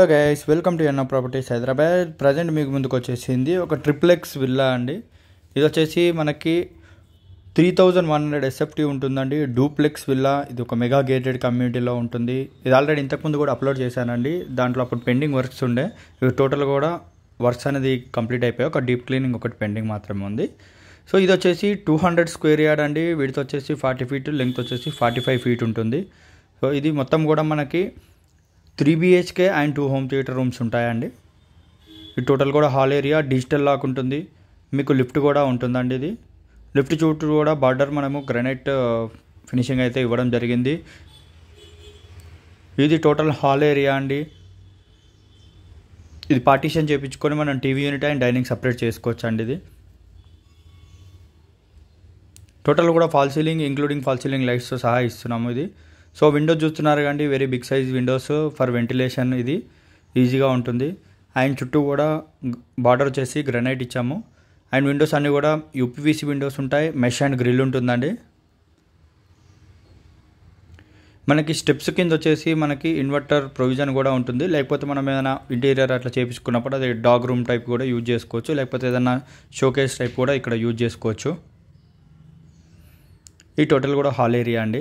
hello guys welcome to ఎన్నో properties Hyderabad present మీకు ముందుకు వచ్చేసింది ఒక ట్రిప్లెక్స్ విల్లా అండి ఇది వచ్చేసి మనకి three thousand one hundred SFT ఉంటుందండి డూప్లెక్స్ విల్లా ఇది ఒక మెగా గేటెడ్ కమ్యూనిటీలో ఉంటుంది ఇది ఆల్రెడీ ఇంతకుముందు కూడా అప్లోడ్ చేశానండి దాంట్లో అప్పుడు పెండింగ్ వర్క్స్ ఉండే ఇవి టోటల్ కూడా వర్క్స్ అనేది కంప్లీట్ అయిపోయాయి ఒక డీప్ క్లీనింగ్ ఒకటి పెండింగ్ మాత్రమే ఉంది సో ఇది వచ్చేసి టూ హండ్రెడ్ స్క్వేర్ యార్డ్ అండి వీడితో వచ్చేసి ఫార్టీ ఫీట్ లెంగ్త్ వచ్చేసి ఫార్టీ ఫైవ్ ఫీట్ ఉంటుంది సో ఇది మొత్తం కూడా మనకి three BHK and two home theatre rooms ఉంటాయండి ఈ టోటల్ కూడా హాల్ ఏరియా డిజిటల్ లాక్ ఉంటుంది మీకు లిఫ్ట్ కూడా ఉంటుందండి ఇది లిఫ్ట్ చుట్టూ కూడా బార్డర్ మనము గ్రనైట్ ఫినిషింగ్ అయితే ఇవ్వడం జరిగింది ఇది టోటల్ హాల్ ఏరియా అండి ఇది పార్టీషన్ చేయించుకొని మనం TV unit and dining separate చేసుకోవచ్చు అండి ఇది టోటల్ కూడా false ceiling including false ceiling లైట్స్తో సహా ఇస్తున్నాము ఇది సో విండో చూస్తున్నారు కండి very big size windows for ventilation ఇది ఈజీగా ఉంటుంది అండ్ చుట్టూ కూడా బార్డర్ వచ్చేసి గ్రనైట్ ఇచ్చాము అండ్ విండోస్ అన్నీ కూడా యూపీవీసీ విండోస్ ఉంటాయి మెష్ అండ్ గ్రిల్ ఉంటుందండి మనకి స్టెప్స్ కింద వచ్చేసి మనకి ఇన్వర్టర్ ప్రొవిజన్ కూడా ఉంటుంది లేకపోతే మనం ఏదైనా ఇంటీరియర్ అట్లా చేపించుకున్నప్పుడు అది డాగ్ రూమ్ టైప్ కూడా యూజ్ చేసుకోవచ్చు లేకపోతే ఏదైనా షోకేస్ టైప్ కూడా ఇక్కడ యూజ్ చేసుకోవచ్చు ఈ టోటల్ కూడా హాల్ ఏరియా అండి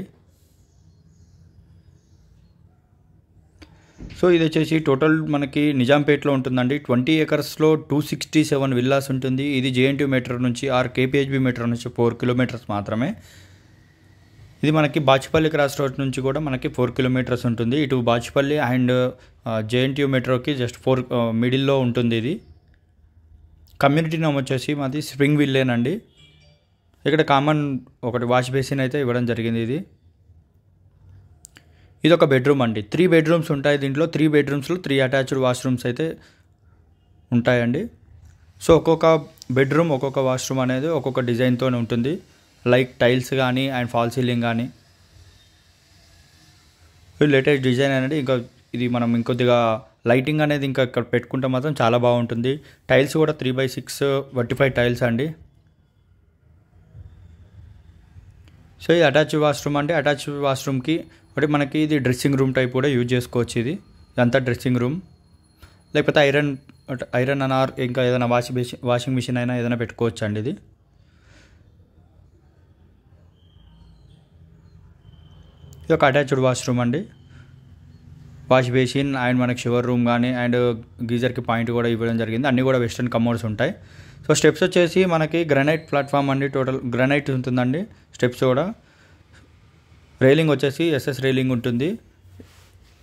సో ఇది వచ్చేసి టోటల్ మనకి నిజాంపేట్లో ఉంటుందండి ట్వంటీ ఎకర్స్లో టూ సిక్స్టీ సెవెన్ విల్లాస్ ఉంటుంది ఇది జేఎన్టీ మీటర్ నుంచి ఆర్ కేపీహెచ్బి మీటర్ నుంచి ఫోర్ కిలోమీటర్స్ మాత్రమే ఇది మనకి బాచిపల్లి క్రాస్ రోడ్ నుంచి కూడా మనకి ఫోర్ కిలోమీటర్స్ ఉంటుంది ఇటు బాచిపల్లి అండ్ జేఎన్టీ మెట్రోకి జస్ట్ ఫోర్ మిడిల్లో ఉంటుంది ఇది కమ్యూనిటీ నేమ్ వచ్చేసి మాది స్ప్రింగ్ విల్లేనండి ఇక్కడ కామన్ ఒకటి వాష్ బేసిన్ అయితే ఇవ్వడం జరిగింది ఇది ఇది ఒక బెడ్రూమ్ అండి త్రీ బెడ్రూమ్స్ ఉంటాయి దీంట్లో త్రీ బెడ్రూమ్స్లో త్రీ అటాచ్డ్ వాష్రూమ్స్ అయితే ఉంటాయండి సో ఒక్కొక్క బెడ్రూమ్ ఒక్కొక్క వాష్రూమ్ అనేది ఒక్కొక్క డిజైన్తోనే ఉంటుంది లైక్ టైల్స్ కానీ అండ్ ఫాల్ సీలింగ్ కానీ లేటెస్ట్ డిజైన్ అనేది ఇంకా ఇది మనం ఇంకొద్దిగా లైటింగ్ అనేది ఇంకా ఇక్కడ పెట్టుకుంటే మాత్రం చాలా బాగుంటుంది టైల్స్ కూడా three by six vitrified tiles అండి సో ఇది అటాచ్డ్ వాష్రూమ్ అంటే అటాచ్డ్ వాష్రూమ్కి ఒకటి మనకి ఇది డ్రెస్సింగ్ రూమ్ టైప్ కూడా యూజ్ చేసుకోవచ్చు ఇది ఇదంతా డ్రెస్సింగ్ రూమ్ లేకపోతే ఐరన్ ఐరన్ అనార్ ఇంకా ఏదైనా వాషింగ్ మెషిన్ వాషింగ్ మిషన్ అయినా ఏదైనా పెట్టుకోవచ్చు అండి ఇది ఇది ఒక అటాచ్డ్ వాష్రూమ్ అండి వాష్ బేసిన్ అండ్ మనకి షవర్ రూమ్ కానీ అండ్ గీజర్కి పాయింట్ కూడా ఇవ్వడం జరిగింది అన్నీ కూడా వెస్ట్రన్ కమోడ్స్ ఉంటాయి సో స్టెప్స్ వచ్చేసి మనకి గ్రనైట్ ప్లాట్ఫామ్ అండి టోటల్ గ్రనైట్ ఉంటుందండి స్టెప్స్ కూడా రైలింగ్ వచ్చేసి ఎస్ఎస్ రైలింగ్ ఉంటుంది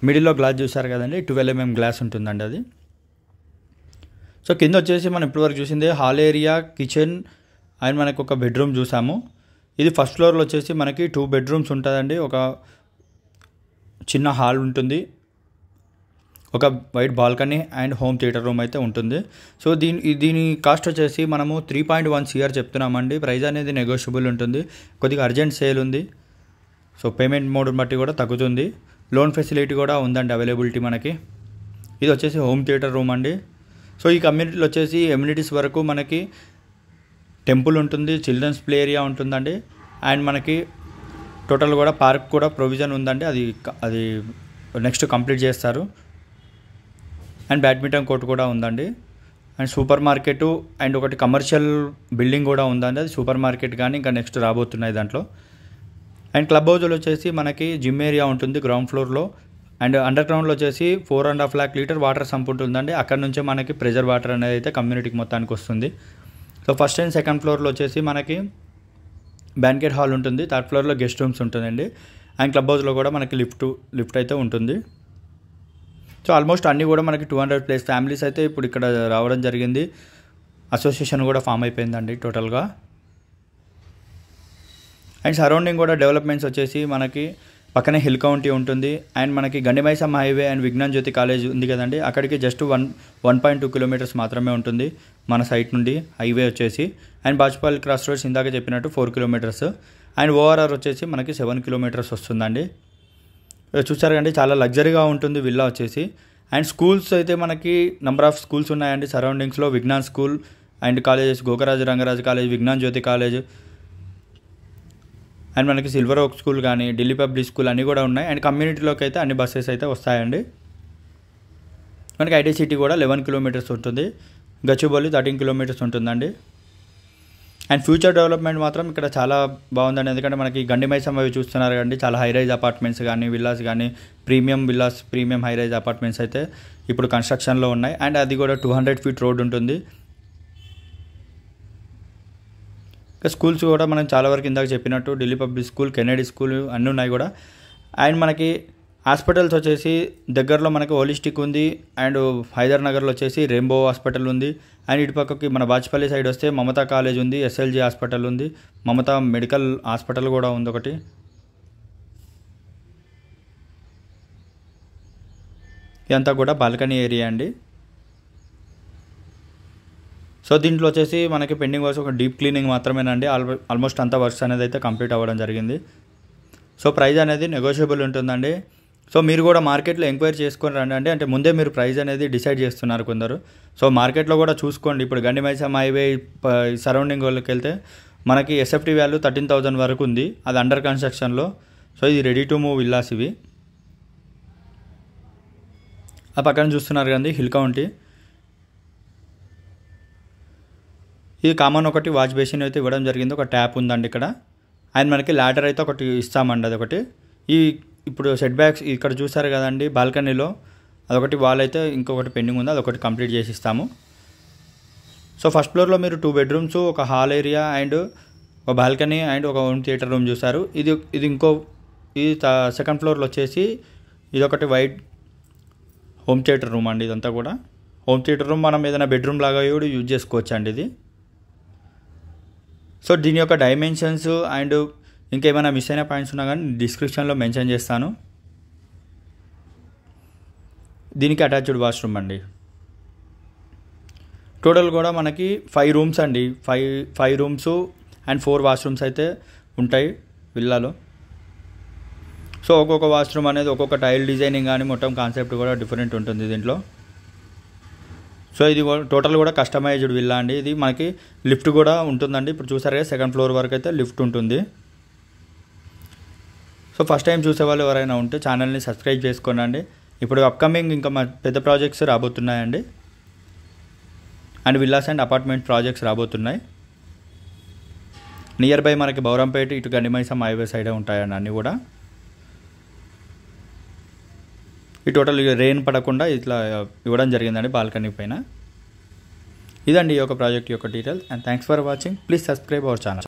మిడిల్లో గ్లాస్ చూసారు కదండి ట్వెల్వ్ ఎంఎం గ్లాస్ ఉంటుందండి అది సో కింద వచ్చేసి మనం ఇప్పటివరకు చూసింది హాల్ ఏరియా కిచెన్ అండ్ మనకు ఒక బెడ్రూమ్ చూసాము ఇది ఫస్ట్ ఫ్లోర్లో వచ్చేసి మనకి టూ బెడ్రూమ్స్ ఉంటుందండి ఒక చిన్న హాల్ ఉంటుంది ఒక white balcony and home theatre room అయితే ఉంటుంది సో దీని దీని కాస్ట్ వచ్చేసి మనము త్రీ పాయింట్ వన్ సిఆర్ చెప్తున్నామండి ప్రైస్ అనేది నెగోషియబుల్ ఉంటుంది కొద్దిగా అర్జెంట్ సేల్ ఉంది సో పేమెంట్ మోడ్ బట్టి కూడా తగ్గుతుంది లోన్ ఫెసిలిటీ కూడా ఉందండి అవైలబిలిటీ మనకి ఇది వచ్చేసి హోమ్ థియేటర్ రూమ్ అండి సో ఈ కమ్యూనిటీలో వచ్చేసి ఎమ్యూనిటీస్ వరకు మనకి టెంపుల్ ఉంటుంది చిల్డ్రన్స్ ప్లే ఏరియా ఉంటుందండి అండ్ మనకి టోటల్ కూడా పార్క్ కూడా ప్రొవిజన్ ఉందండి అది అది నెక్స్ట్ కంప్లీట్ చేస్తారు అండ్ బ్యాడ్మింటన్ కోర్ట్ కూడా ఉందండి అండ్ సూపర్ మార్కెట్ అండ్ ఒకటి కమర్షియల్ బిల్డింగ్ కూడా ఉందండి అది సూపర్ మార్కెట్ కానీ ఇంకా నెక్స్ట్ రాబోతున్నాయి దాంట్లో అండ్ క్లబ్ హౌజ్లో వచ్చేసి మనకి జిమ్ ఏరియా ఉంటుంది గ్రౌండ్ ఫ్లోర్లో అండ్ అండర్ గ్రౌండ్లో వచ్చేసి four and half lakh litre water sump ఉంటుందండి అక్కడ నుంచే మనకి ప్రెజర్ వాటర్ అనేది అయితే కమ్యూనిటీకి మొత్తానికి వస్తుంది సో ఫస్ట్ అండ్ సెకండ్ ఫ్లోర్లో వచ్చేసి మనకి బ్యాంకెట్ హాల్ ఉంటుంది థర్డ్ ఫ్లోర్లో గెస్ట్ రూమ్స్ ఉంటుందండి అండ్ క్లబ్ హౌస్లో కూడా మనకి లిఫ్ట్ లిఫ్ట్ అయితే ఉంటుంది సో ఆల్మోస్ట్ అన్నీ కూడా మనకి టూ హండ్రెడ్ ప్లేస్ ఫ్యామిలీస్ అయితే ఇప్పుడు ఇక్కడ రావడం జరిగింది అసోసియేషన్ కూడా ఫామ్ అయిపోయిందండి టోటల్గా అండ్ సరౌండింగ్ కూడా డెవలప్మెంట్స్ వచ్చేసి మనకి పక్కనే హిల్ కౌంటీ ఉంటుంది అండ్ మనకి Gandimaisamma highway and Vignan Jyothi college ఉంది కదండి అక్కడికి just one one point two kilometres మాత్రమే ఉంటుంది మన సైట్ నుండి హైవే వచ్చేసి అండ్ బాజ్పాల్ క్రాస్ రోడ్స్ ఇందాక చెప్పినట్టు ఫోర్ కిలోమీటర్స్ అండ్ ఓఆర్ఆర్ వచ్చేసి మనకి సెవెన్ కిలోమీటర్స్ వస్తుందండి చూసారు కండి చాలా లగ్జరీగా ఉంటుంది విల్లా వచ్చేసి అండ్ స్కూల్స్ అయితే మనకి నెంబర్ ఆఫ్ స్కూల్స్ ఉన్నాయండి సరౌండింగ్స్లో Vignan school and colleges Gokaraju Rangaraju college Vignan Jyothi college and మనకి సిల్వర్ ఓక్ స్కూల్ కానీ ఢిల్లీ పబ్లిక్ స్కూల్ అన్నీ కూడా ఉన్నాయి అండ్ కమ్యూనిటీలోకి అయితే అన్ని బస్సెస్ అయితే వస్తాయండి మనకి ఐటీ సిటీ కూడా లెవెన్ కిలోమీటర్స్ ఉంటుంది గచ్చిబౌలి థర్టీన్ కిలోమీటర్స్ ఉంటుందండి అండ్ ఫ్యూచర్ డెవలప్మెంట్ మాత్రం ఇక్కడ చాలా బాగుందండి ఎందుకంటే మనకి గండిమైసం అవి చూస్తున్నారు కదండి చాలా హైరైజ్ అపార్ట్మెంట్స్ కానీ విల్లాస్ కానీ premium villas premium high rise apartments అయితే ఇప్పుడు కన్స్ట్రక్షన్లో ఉన్నాయి అండ్ అది కూడా టూ హండ్రెడ్ ఫీట్ రోడ్ ఉంటుంది స్కూల్స్ కూడా మనం చాలా వరకు ఇందాక చెప్పినట్టు Delhi public school Kennedy school అన్నీ ఉన్నాయి కూడా అండ్ మనకి హాస్పిటల్స్ వచ్చేసి దగ్గరలో మనకి హోలిస్టిక్ ఉంది అండ్ హైదర్ నగర్లో వచ్చేసి రెయిన్బో హాస్పిటల్ ఉంది అండ్ ఇటు పక్కకి మన బాచ్పల్లి సైడ్ వస్తే మమతా కాలేజ్ ఉంది ఎస్ఎల్జీ హాస్పిటల్ ఉంది మమతా మెడికల్ హాస్పిటల్ కూడా ఉంది ఒకటి ఇదంతా కూడా బాల్కనీ ఏరియా అండి సో దీంట్లో వచ్చేసి మనకి పెండింగ్ వర్క్స్ ఒక డీప్ క్లీనింగ్ మాత్రమేనండి ఆల్మోస్ట్ అంత వర్క్స్ అనేది అయితే కంప్లీట్ అవ్వడం జరిగింది సో ప్రైజ్ అనేది నెగోషియబుల్ ఉంటుందండి సో మీరు కూడా మార్కెట్లో ఎంక్వైరీ చేసుకొని రండి అంటే అంటే ముందే మీరు ప్రైస్ అనేది డిసైడ్ చేస్తున్నారు కొందరు సో మార్కెట్లో కూడా చూసుకోండి ఇప్పుడు గండి మైసమ్ హైవే సరౌండింగ్ వాళ్ళకి వెళ్తే మనకి ఎస్ఎఫ్టీ వాల్యూ థర్టీన్ థౌజండ్ వరకు ఉంది అది అండర్ కన్స్ట్రక్షన్లో సో ఇది రెడీ టు మూవ్ ఇల్లాస్ ఇవి ఆ పక్కన చూస్తున్నారు కదండి హిల్ కౌంటీ ఇది కామన్ ఒకటి వాష్ బేసిన్ అయితే ఇవ్వడం జరిగింది ఒక ట్యాప్ ఉందండి ఇక్కడ అండ్ మనకి లాడర్ అయితే ఒకటి ఇస్తామండి అది ఒకటి ఈ ఇప్పుడు సెట్ బ్యాక్స్ ఇక్కడ చూసారు కదండి బాల్కనీలో అదొకటి వాల్ అయితే ఇంకొకటి పెండింగ్ ఉంది అదొకటి కంప్లీట్ చేసి ఇస్తాము సో ఫస్ట్ ఫ్లోర్లో మీరు టూ బెడ్రూమ్స్ ఒక హాల్ ఏరియా అండ్ ఒక బాల్కనీ అండ్ ఒక హోమ్ థియేటర్ రూమ్ చూసారు ఇది ఇది ఇంకో ఇది సెకండ్ ఫ్లోర్లో వచ్చేసి ఇదొకటి వైట్ హోమ్ థియేటర్ రూమ్ అండి ఇదంతా కూడా హోమ్ థియేటర్ రూమ్ మనం ఏదైనా బెడ్రూమ్ లాగా కూడా యూజ్ చేసుకోవచ్చు అండి ఇది సో దీని యొక్క డైమెన్షన్స్ అండ్ ఇంకేమైనా మిస్ అయిన పాయింట్స్ ఉన్నా కానీ డిస్క్రిప్షన్లో మెన్షన్ చేస్తాను దీనికి అటాచ్డ్ వాష్రూమ్ అండి టోటల్ కూడా మనకి ఫైవ్ రూమ్స్ అండి five five rooms and four washrooms అయితే ఉంటాయి విల్లాలో సో ఒక్కొక్క వాష్రూమ్ అనేది ఒక్కొక్క టైల్ డిజైనింగ్ కానీ మొత్తం కాన్సెప్ట్ కూడా డిఫరెంట్ ఉంటుంది దీంట్లో సో ఇది టోటల్ కూడా కస్టమైజ్డ్ విల్లా అండి ఇది మనకి లిఫ్ట్ కూడా ఉంటుందండి ఇప్పుడు చూసారు కదా సెకండ్ ఫ్లోర్ వరకు అయితే లిఫ్ట్ ఉంటుంది సో ఫస్ట్ టైం చూసే వాళ్ళు ఎవరైనా ఉంటే ఛానల్ని సబ్స్క్రైబ్ చేసుకోనండి ఇప్పుడు అప్కమింగ్ ఇంకా మా పెద్ద ప్రాజెక్ట్స్ రాబోతున్నాయండి and villas and apartment projects రాబోతున్నాయి నియర్ బై మనకి బౌరంపేట ఇటు గండిమైసం హైవే సైడే ఉంటాయండి అన్నీ కూడా ఈ టోటల్ రెయిన్ పడకుండా ఇట్లా ఇవ్వడం జరిగిందండి బాల్కనీ పైన ఇదండి ఈ యొక్క ప్రాజెక్ట్ యొక్క details and thanks for watching please subscribe our channel